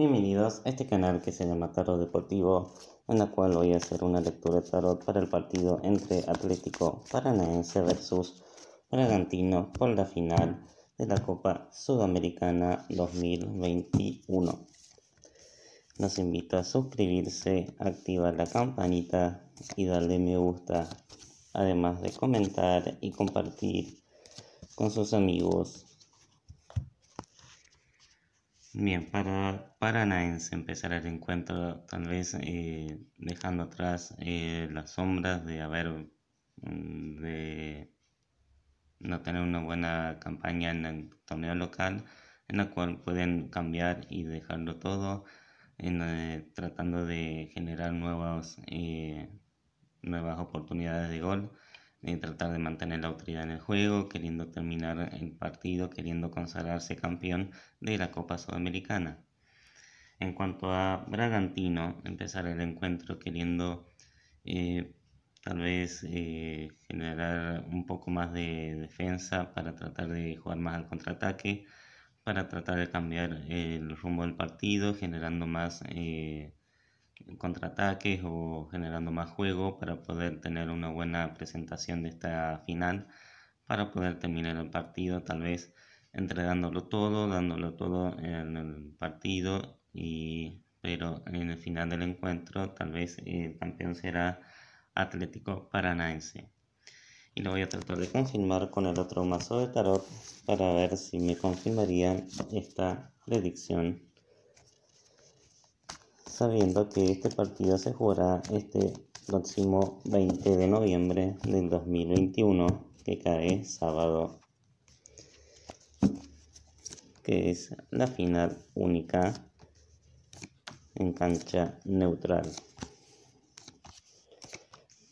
Bienvenidos a este canal que se llama Tarot Deportivo, en la cual voy a hacer una lectura de tarot para el partido entre Atlético Paranaense versus Bragantino por la final de la Copa Sudamericana 2021. Los invito a suscribirse, activar la campanita y darle me gusta, además de comentar y compartir con sus amigos Bien, para Paranaense empezar el encuentro tal vez eh, dejando atrás eh, las sombras de haber mm, de no tener una buena campaña en el torneo local en la cual pueden cambiar y dejarlo todo en, eh, tratando de generar nuevos, nuevas oportunidades de gol tratar de mantener la autoridad en el juego, queriendo terminar el partido, queriendo consagrarse campeón de la Copa Sudamericana. En cuanto a Bragantino, empezar el encuentro queriendo eh, tal vez eh, generar un poco más de defensa para tratar de jugar más al contraataque, para tratar de cambiar el rumbo del partido, generando más... Eh, contraataques o generando más juego para poder tener una buena presentación de esta final, para poder terminar el partido tal vez entregándolo todo, dándolo todo en el partido, y, pero en el final del encuentro tal vez eh, el campeón será Atlético Paranaense. Y lo voy a tratar de confirmar con el otro mazo de tarot para ver si me confirmaría esta predicción sabiendo que este partido se jugará este próximo 20 de noviembre del 2021, que cae sábado, que es la final única en cancha neutral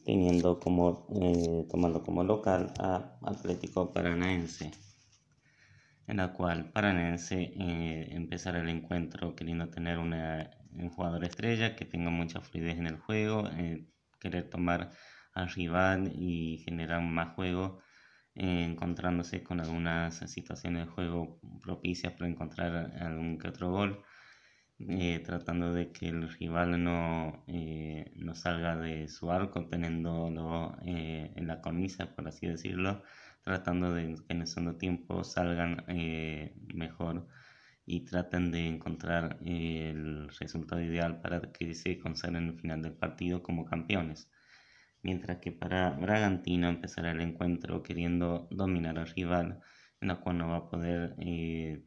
teniendo como eh, tomando como local a Atlético Paranaense en la cual Paranaense eh, empezará el encuentro queriendo tener una un jugador estrella, que tenga mucha fluidez en el juego, eh, querer tomar al rival y generar más juego, eh, encontrándose con algunas situaciones de juego propicias para encontrar algún que otro gol, eh, tratando de que el rival no, no salga de su arco, teniéndolo en la cornisa, por así decirlo, tratando de que en el segundo tiempo salgan mejor y tratan de encontrar el resultado ideal para que se consagren el final del partido como campeones. Mientras que para Bragantino empezará el encuentro queriendo dominar al rival, en la cual no va a poder, eh,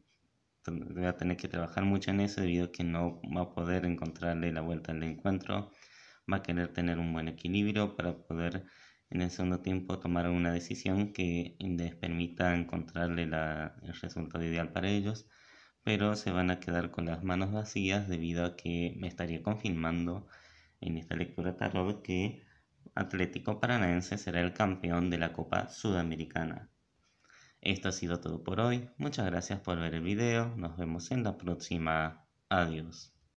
va a tener que trabajar mucho en eso debido a que no va a poder encontrarle la vuelta al encuentro, va a querer tener un buen equilibrio para poder en el segundo tiempo tomar una decisión que les permita encontrarle el resultado ideal para ellos pero se van a quedar con las manos vacías debido a que me estaría confirmando en esta lectura tarot que Atlético Paranaense será el campeón de la Copa Sudamericana. Esto ha sido todo por hoy, muchas gracias por ver el video, nos vemos en la próxima, adiós.